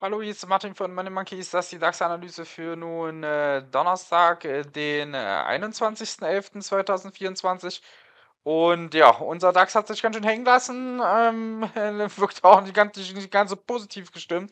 Hallo, hier ist Martin von Money Monkeys. Das ist die DAX-Analyse für nun äh, Donnerstag, äh, den äh, 21.11.2024. Und ja, unser DAX hat sich ganz schön hängen lassen. Ähm, wirkt auch nicht ganz, nicht ganz so positiv gestimmt.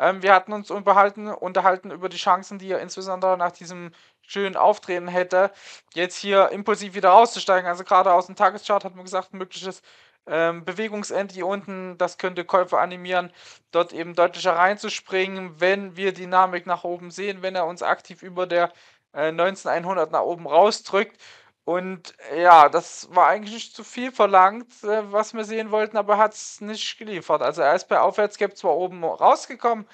Ähm, wir hatten uns unterhalten über die Chancen, die er insbesondere nach diesem schönen Auftreten hätte, jetzt hier impulsiv wieder rauszusteigen. Also gerade aus dem Tageschart hat man gesagt, mögliches ähm, Bewegungsend hier unten, das könnte Käufer animieren, dort eben deutlicher reinzuspringen, wenn wir Dynamik nach oben sehen, wenn er uns aktiv über der äh, 19100 nach oben rausdrückt. Und äh, ja, das war eigentlich nicht zu viel verlangt, äh, was wir sehen wollten, aber hat es nicht geliefert. Also er ist bei Aufwärtsgap zwar oben rausgekommen,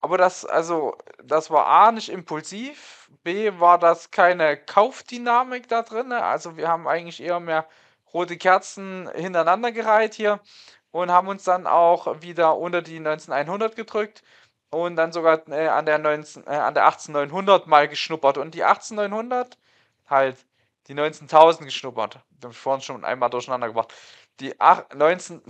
aber das, also, das war A nicht impulsiv, B war das keine Kaufdynamik da drin. Also wir haben eigentlich eher mehr rote Kerzen hintereinander gereiht hier und haben uns dann auch wieder unter die 19100 gedrückt und dann sogar äh, an, der 19, äh, an der 18900 mal geschnuppert. Und die 18900 halt die 19.000 geschnuppert. Die habe vorhin schon einmal durcheinander gebracht. Die 19,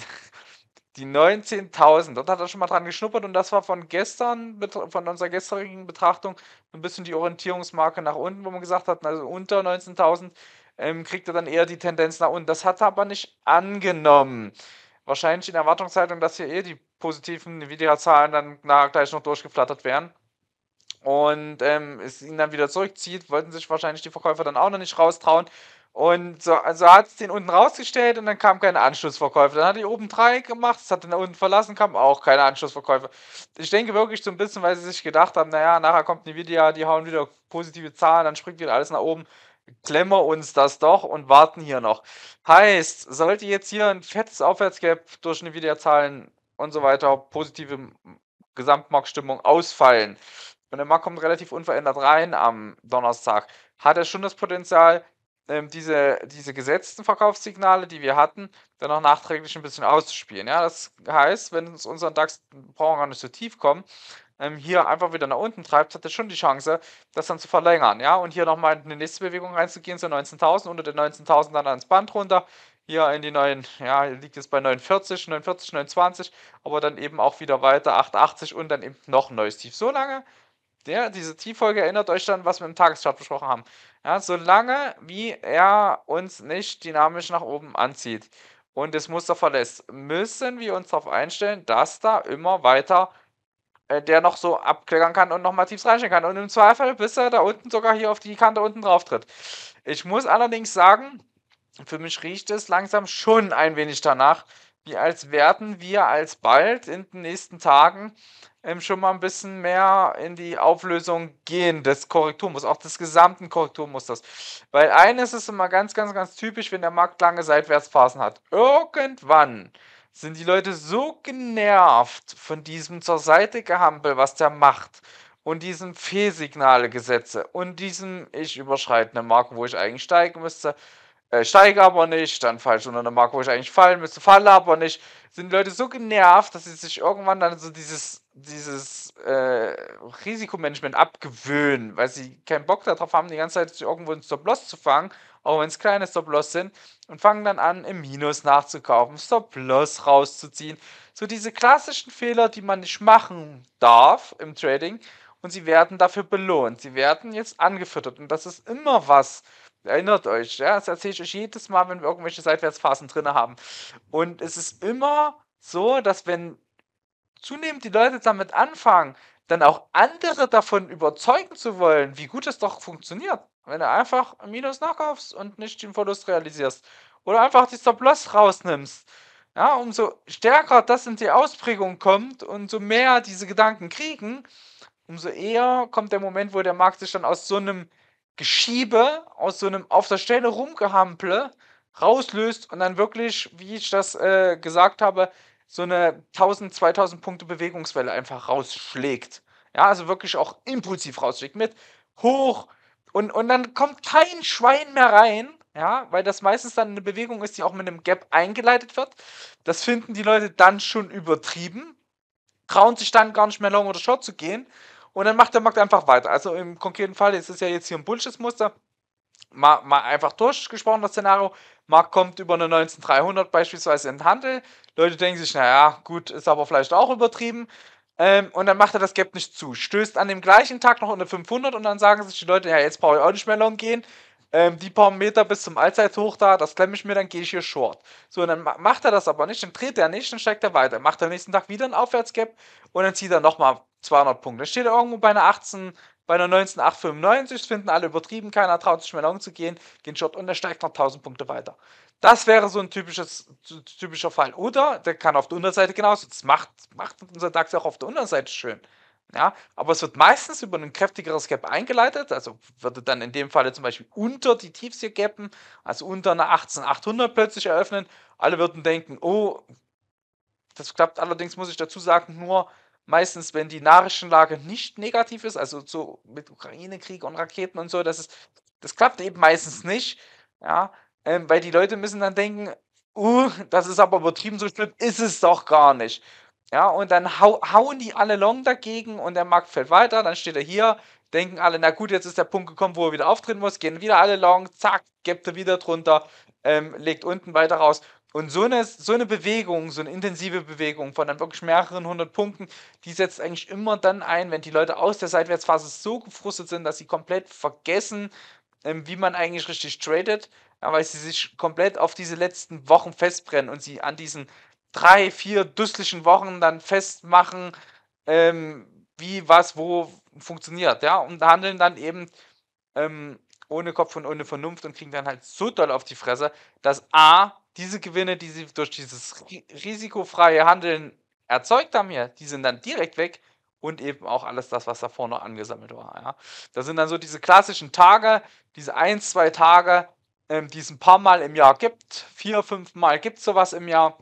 die 19.000, dort hat er schon mal dran geschnuppert und das war von gestern, von unserer gestrigen Betrachtung, ein bisschen die Orientierungsmarke nach unten, wo man gesagt hat, also unter 19.000 ähm, kriegt er dann eher die Tendenz nach unten. Das hat er aber nicht angenommen. Wahrscheinlich in Erwartungshaltung, dass hier eher die positiven Nvidia-Zahlen dann gleich noch durchgeflattert werden und ähm, es ihn dann wieder zurückzieht, wollten sich wahrscheinlich die Verkäufer dann auch noch nicht raustrauen. Und so also hat es den unten rausgestellt und dann kam keine Anschlussverkäufe. Dann hat die oben drei gemacht, es hat den unten verlassen, kam auch keine Anschlussverkäufe. Ich denke wirklich so ein bisschen, weil sie sich gedacht haben, naja, nachher kommt Nvidia, die hauen wieder positive Zahlen, dann springt wieder alles nach oben. Klemmer uns das doch und warten hier noch. Heißt, sollte jetzt hier ein fettes Aufwärtsgap durch Nvidia-Zahlen und so weiter, positive Gesamtmarktstimmung ausfallen, und der Lemar kommt relativ unverändert rein am Donnerstag. Hat er schon das Potenzial, ähm, diese, diese gesetzten Verkaufssignale, die wir hatten, dann auch nachträglich ein bisschen auszuspielen. Ja, das heißt, wenn uns unseren DAX brauchen wir gar nicht so tief kommen, ähm, hier einfach wieder nach unten treibt, hat er schon die Chance, das dann zu verlängern. Ja, und hier nochmal in die nächste Bewegung reinzugehen so 19.000, unter den 19.000 dann ans Band runter. Hier in die neuen, ja, liegt jetzt bei 49, 49, 29, aber dann eben auch wieder weiter 880 und dann eben noch ein neues Tief. So lange ja, diese t erinnert euch dann, was wir im Tageschart besprochen haben. Ja, solange wie er uns nicht dynamisch nach oben anzieht und das Muster verlässt, müssen wir uns darauf einstellen, dass da immer weiter äh, der noch so abkleckern kann und nochmal tief reinstellen kann. Und im Zweifel, bis er da unten sogar hier auf die Kante unten drauf tritt. Ich muss allerdings sagen, für mich riecht es langsam schon ein wenig danach, als werden wir als bald in den nächsten Tagen ähm, schon mal ein bisschen mehr in die Auflösung gehen des Korrekturmusters, auch des gesamten Korrekturmusters. Weil eines ist immer ganz, ganz, ganz typisch, wenn der Markt lange Seitwärtsphasen hat. Irgendwann sind die Leute so genervt von diesem zur Seite gehampel, was der macht und diesen Fehlsignale-Gesetze und diesem ich überschreitende Marken, wo ich eigentlich steigen müsste, äh, steige aber nicht, dann falle ich unter eine Marke, wo ich eigentlich fallen müsste, falle aber nicht. Sind Leute so genervt, dass sie sich irgendwann dann so dieses, dieses äh, Risikomanagement abgewöhnen, weil sie keinen Bock darauf haben, die ganze Zeit sich irgendwo einen Stop-Loss zu fangen, auch wenn es kleine Stop-Loss sind, und fangen dann an, im Minus nachzukaufen, Stop-Loss rauszuziehen. So diese klassischen Fehler, die man nicht machen darf im Trading, und sie werden dafür belohnt. Sie werden jetzt angefüttert, und das ist immer was, Erinnert euch, ja, das erzähle ich euch jedes Mal, wenn wir irgendwelche Seitwärtsphasen drin haben. Und es ist immer so, dass wenn zunehmend die Leute damit anfangen, dann auch andere davon überzeugen zu wollen, wie gut es doch funktioniert, wenn du einfach Minus nachkaufst und nicht den Verlust realisierst. Oder einfach die Stop-Loss rausnimmst. Ja, umso stärker das in die Ausprägung kommt und so mehr diese Gedanken kriegen, umso eher kommt der Moment, wo der Markt sich dann aus so einem Geschiebe aus so einem auf der Stelle rumgehample rauslöst und dann wirklich, wie ich das äh, gesagt habe, so eine 1000, 2000 Punkte Bewegungswelle einfach rausschlägt. Ja, also wirklich auch impulsiv rausschlägt mit hoch und, und dann kommt kein Schwein mehr rein, ja, weil das meistens dann eine Bewegung ist, die auch mit einem Gap eingeleitet wird. Das finden die Leute dann schon übertrieben, trauen sich dann gar nicht mehr Long oder Short zu gehen und dann macht der Markt einfach weiter. Also im konkreten Fall ist es ja jetzt hier ein Bullshit-Muster. Mal, mal einfach durchgesprochen, das Szenario. Markt kommt über eine 19300 beispielsweise in den Handel. Leute denken sich, naja, gut, ist aber vielleicht auch übertrieben. Ähm, und dann macht er das Gap nicht zu. Stößt an dem gleichen Tag noch eine 500 und dann sagen sich die Leute, ja, jetzt brauche ich auch nicht mehr long gehen. Ähm, die paar Meter bis zum Allzeithoch da, das klemme ich mir, dann gehe ich hier short. So, und dann macht er das aber nicht, dann dreht er nicht, dann steigt er weiter. Macht er am nächsten Tag wieder ein Aufwärtsgap und dann zieht er nochmal 200 Punkte. Dann steht er irgendwo bei einer 18, bei einer 19, 895, finden alle übertrieben, keiner traut sich mehr lang zu gehen, gehen Short und er steigt noch 1000 Punkte weiter. Das wäre so ein typisches, typischer Fall. Oder der kann auf der Unterseite genauso. Das macht, macht unser DAX auch auf der Unterseite schön. Ja, aber es wird meistens über ein kräftigeres Gap eingeleitet, also würde dann in dem Falle zum Beispiel unter die Tiefs hier gappen, also unter einer 18800 plötzlich eröffnen. Alle würden denken, oh, das klappt allerdings, muss ich dazu sagen, nur meistens, wenn die Nachrichtenlage nicht negativ ist, also so mit Ukraine-Krieg und Raketen und so, das ist, das klappt eben meistens nicht, ja, ähm, weil die Leute müssen dann denken, uh, das ist aber übertrieben so schlimm, ist es doch gar nicht. Ja, und dann hau hauen die alle long dagegen und der Markt fällt weiter, dann steht er hier, denken alle, na gut, jetzt ist der Punkt gekommen, wo er wieder auftreten muss, gehen wieder alle long, zack, gibt er wieder drunter, ähm, legt unten weiter raus und so eine, so eine Bewegung, so eine intensive Bewegung von dann wirklich mehreren hundert Punkten, die setzt eigentlich immer dann ein, wenn die Leute aus der Seitwärtsphase so gefrustet sind, dass sie komplett vergessen, ähm, wie man eigentlich richtig tradet, weil sie sich komplett auf diese letzten Wochen festbrennen und sie an diesen drei, vier düstlichen Wochen dann festmachen, ähm, wie was wo funktioniert, ja, und handeln dann eben ähm, ohne Kopf und ohne Vernunft und kriegen dann halt so doll auf die Fresse, dass A, diese Gewinne, die sie durch dieses risikofreie Handeln erzeugt haben hier, die sind dann direkt weg und eben auch alles das, was davor noch angesammelt war. Ja. Das sind dann so diese klassischen Tage, diese ein, zwei Tage, ähm, die es ein paar Mal im Jahr gibt. Vier, fünf Mal gibt es sowas im Jahr,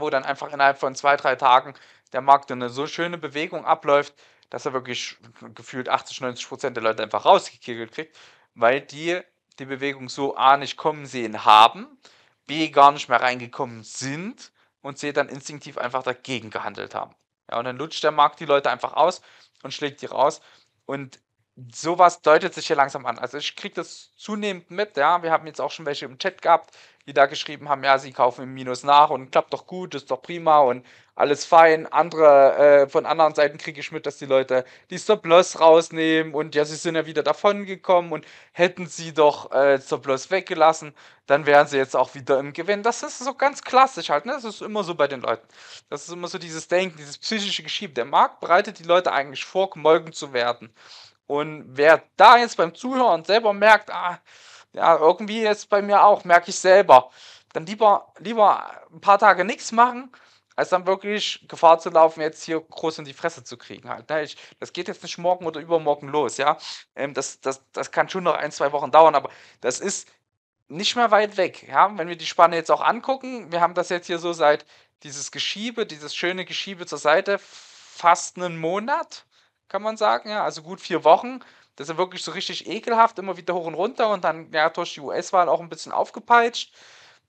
wo dann einfach innerhalb von zwei, drei Tagen der Markt eine so schöne Bewegung abläuft, dass er wirklich gefühlt 80, 90 Prozent der Leute einfach rausgekegelt kriegt, weil die die Bewegung so A nicht kommen sehen haben B gar nicht mehr reingekommen sind und C dann instinktiv einfach dagegen gehandelt haben. Ja, und dann lutscht der Markt die Leute einfach aus und schlägt die raus. Und sowas deutet sich hier langsam an. Also ich kriege das zunehmend mit, ja. Wir haben jetzt auch schon welche im Chat gehabt, die da geschrieben haben, ja, sie kaufen im Minus nach und klappt doch gut, ist doch prima und alles fein. Andere, äh, von anderen Seiten kriege ich mit, dass die Leute die Stop-Loss rausnehmen und ja, sie sind ja wieder davongekommen und hätten sie doch äh, Stop-Loss weggelassen, dann wären sie jetzt auch wieder im Gewinn. Das ist so ganz klassisch halt, ne? Das ist immer so bei den Leuten. Das ist immer so dieses Denken, dieses psychische Geschiebe. Der Markt bereitet die Leute eigentlich vor, gemolken zu werden. Und wer da jetzt beim Zuhören selber merkt, ah, ja, irgendwie jetzt bei mir auch, merke ich selber, dann lieber, lieber ein paar Tage nichts machen als dann wirklich Gefahr zu laufen, jetzt hier groß in die Fresse zu kriegen. Halt, ne? ich, das geht jetzt nicht morgen oder übermorgen los, ja. Ähm, das, das, das kann schon noch ein, zwei Wochen dauern, aber das ist nicht mehr weit weg, ja. Wenn wir die Spanne jetzt auch angucken, wir haben das jetzt hier so seit dieses Geschiebe, dieses schöne Geschiebe zur Seite, fast einen Monat, kann man sagen, ja, also gut vier Wochen. Das ist ja wirklich so richtig ekelhaft, immer wieder hoch und runter und dann ja durch die US-Wahl auch ein bisschen aufgepeitscht,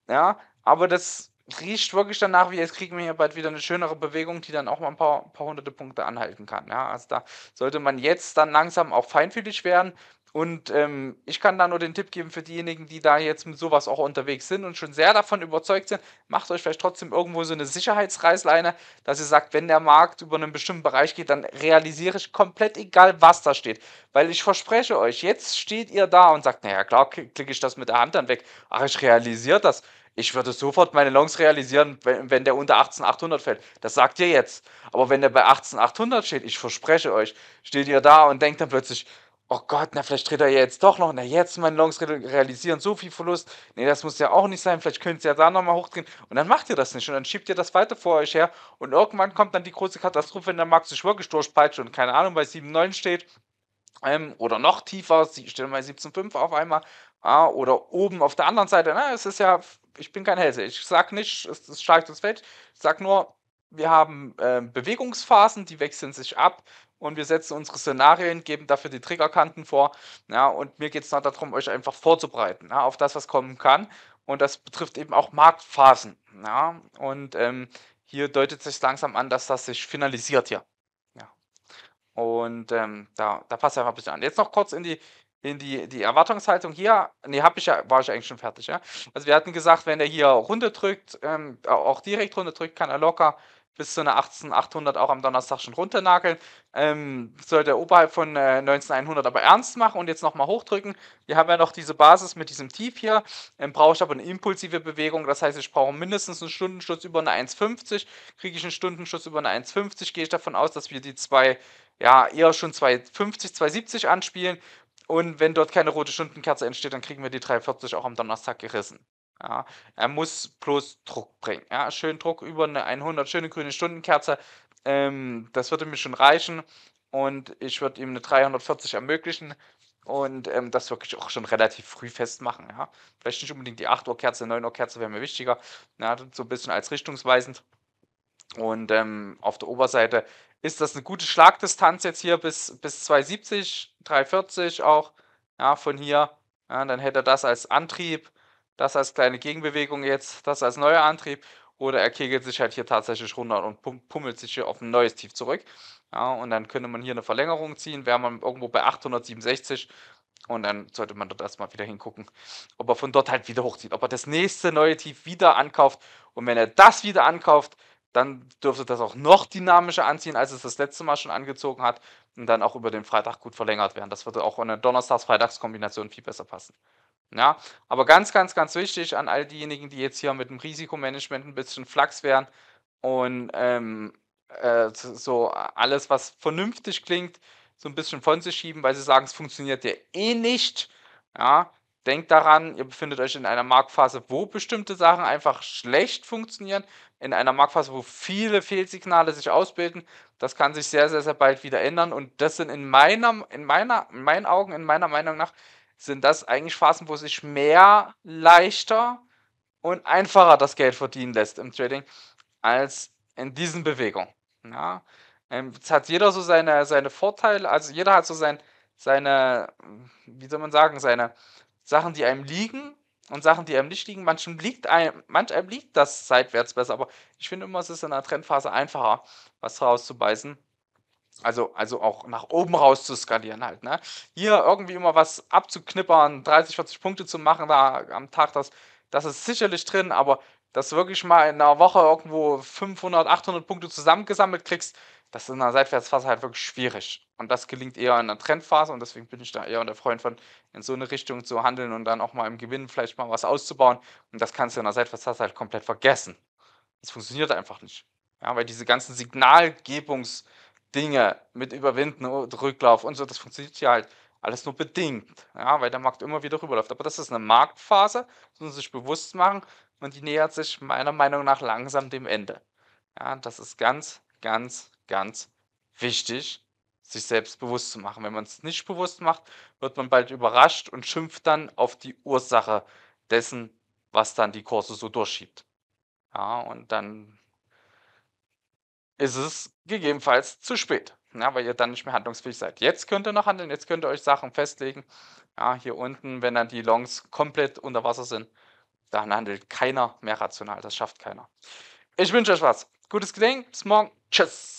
ja. Aber das riecht wirklich danach, wie jetzt kriegen wir hier bald wieder eine schönere Bewegung, die dann auch mal ein paar, ein paar hunderte Punkte anhalten kann. Ja, also da sollte man jetzt dann langsam auch feinfühlig werden. Und ähm, ich kann da nur den Tipp geben für diejenigen, die da jetzt mit sowas auch unterwegs sind und schon sehr davon überzeugt sind, macht euch vielleicht trotzdem irgendwo so eine Sicherheitsreißleine, dass ihr sagt, wenn der Markt über einen bestimmten Bereich geht, dann realisiere ich komplett egal, was da steht. Weil ich verspreche euch, jetzt steht ihr da und sagt, naja, klar klicke ich das mit der Hand dann weg. Ach, ich realisiere das. Ich würde sofort meine Longs realisieren, wenn, wenn der unter 18,800 fällt. Das sagt ihr jetzt. Aber wenn der bei 18,800 steht, ich verspreche euch, steht ihr da und denkt dann plötzlich, oh Gott, na, vielleicht dreht er jetzt doch noch, na, jetzt meine Longs realisieren, so viel Verlust, nee, das muss ja auch nicht sein, vielleicht könnt ihr ja da nochmal hochdrehen und dann macht ihr das nicht und dann schiebt ihr das weiter vor euch her und irgendwann kommt dann die große Katastrophe, wenn der Markt sich wirklich durchpeitscht und keine Ahnung, bei 7,9 steht ähm, oder noch tiefer, steht mal 17,5 auf einmal ah, oder oben auf der anderen Seite, na, es ist ja ich bin kein Hellseher. Ich sag nicht, es ist stark das Feld. Ich sag nur, wir haben äh, Bewegungsphasen, die wechseln sich ab und wir setzen unsere Szenarien, geben dafür die Triggerkanten vor. Ja, und mir geht es noch darum, euch einfach vorzubereiten ja, auf das, was kommen kann. Und das betrifft eben auch Marktphasen. Ja, und ähm, hier deutet sich langsam an, dass das sich finalisiert hier. Ja. Und ähm, da, da passt einfach ein bisschen an. Jetzt noch kurz in die in die, die Erwartungshaltung hier, Ne, hab ich ja, war ich eigentlich schon fertig, ja. Also wir hatten gesagt, wenn er hier runterdrückt, ähm, auch direkt runterdrückt, kann er locker bis zu einer 18800 auch am Donnerstag schon runternageln. Ähm, sollte er oberhalb von äh, 19100 aber ernst machen und jetzt nochmal hochdrücken. Wir haben ja noch diese Basis mit diesem Tief hier. Ähm, brauche ich aber eine impulsive Bewegung. Das heißt, ich brauche mindestens einen Stundenschutz über eine 1,50. Kriege ich einen Stundenschutz über eine 1,50, gehe ich davon aus, dass wir die zwei ja, eher schon 250, 270 anspielen und wenn dort keine rote Stundenkerze entsteht, dann kriegen wir die 340 auch am Donnerstag gerissen. Ja, er muss bloß Druck bringen. Ja, schön Druck über eine 100, schöne grüne Stundenkerze. Ähm, das würde mir schon reichen. Und ich würde ihm eine 340 ermöglichen und ähm, das wirklich auch schon relativ früh festmachen. Ja? Vielleicht nicht unbedingt die 8 Uhr Kerze, 9 Uhr Kerze wäre mir wichtiger, ja? so ein bisschen als richtungsweisend. Und ähm, auf der Oberseite ist das eine gute Schlagdistanz jetzt hier bis, bis 270, 340 auch, ja, von hier. Ja, dann hätte er das als Antrieb, das als kleine Gegenbewegung jetzt, das als neuer Antrieb. Oder er kegelt sich halt hier tatsächlich runter und pummelt sich hier auf ein neues Tief zurück. Ja, und dann könnte man hier eine Verlängerung ziehen, wäre man irgendwo bei 867. Und dann sollte man dort erstmal wieder hingucken, ob er von dort halt wieder hochzieht, ob er das nächste neue Tief wieder ankauft. Und wenn er das wieder ankauft, dann dürfte das auch noch dynamischer anziehen, als es das letzte Mal schon angezogen hat und dann auch über den Freitag gut verlängert werden. Das würde auch in der Donnerstags-Freitags-Kombination viel besser passen. Ja, aber ganz, ganz, ganz wichtig an all diejenigen, die jetzt hier mit dem Risikomanagement ein bisschen Flachs wären und ähm, äh, so alles, was vernünftig klingt, so ein bisschen von sich schieben, weil sie sagen, es funktioniert ja eh nicht. Ja, Denkt daran, ihr befindet euch in einer Marktphase, wo bestimmte Sachen einfach schlecht funktionieren, in einer Marktphase, wo viele Fehlsignale sich ausbilden. Das kann sich sehr, sehr, sehr bald wieder ändern. Und das sind in meiner, in meiner, in meinen Augen, in meiner Meinung nach, sind das eigentlich Phasen, wo sich mehr leichter und einfacher das Geld verdienen lässt im Trading als in diesen Bewegungen. Ja. Ähm, jetzt hat jeder so seine, seine Vorteile, also jeder hat so sein, seine, wie soll man sagen, seine, Sachen, die einem liegen und Sachen, die einem nicht liegen. Manchem liegt, einem, manch einem liegt das seitwärts besser, aber ich finde immer, es ist in der Trendphase einfacher, was rauszubeißen. Also, also auch nach oben raus zu skalieren halt. Ne? Hier irgendwie immer was abzuknippern, 30, 40 Punkte zu machen da am Tag, das, das ist sicherlich drin, aber dass du wirklich mal in einer Woche irgendwo 500, 800 Punkte zusammengesammelt kriegst, das ist in einer Seitwärtsphase halt wirklich schwierig. Und das gelingt eher in einer Trendphase und deswegen bin ich da eher der Freund von, in so eine Richtung zu handeln und dann auch mal im Gewinn vielleicht mal was auszubauen. Und das kannst du in einer Seitwärtsphase halt komplett vergessen. Das funktioniert einfach nicht. Ja, weil diese ganzen Signalgebungsdinge mit Überwinden, und Rücklauf und so, das funktioniert ja halt alles nur bedingt, ja, weil der Markt immer wieder rüberläuft. Aber das ist eine Marktphase, das muss man sich bewusst machen und die nähert sich meiner Meinung nach langsam dem Ende. Ja, das ist ganz, ganz ganz wichtig, sich selbst bewusst zu machen. Wenn man es nicht bewusst macht, wird man bald überrascht und schimpft dann auf die Ursache dessen, was dann die Kurse so durchschiebt. Ja, und dann ist es gegebenenfalls zu spät, ja, weil ihr dann nicht mehr handlungsfähig seid. Jetzt könnt ihr noch handeln, jetzt könnt ihr euch Sachen festlegen. Ja, hier unten, wenn dann die Longs komplett unter Wasser sind, dann handelt keiner mehr rational, das schafft keiner. Ich wünsche euch was. Gutes Gelingen, bis morgen. Tschüss.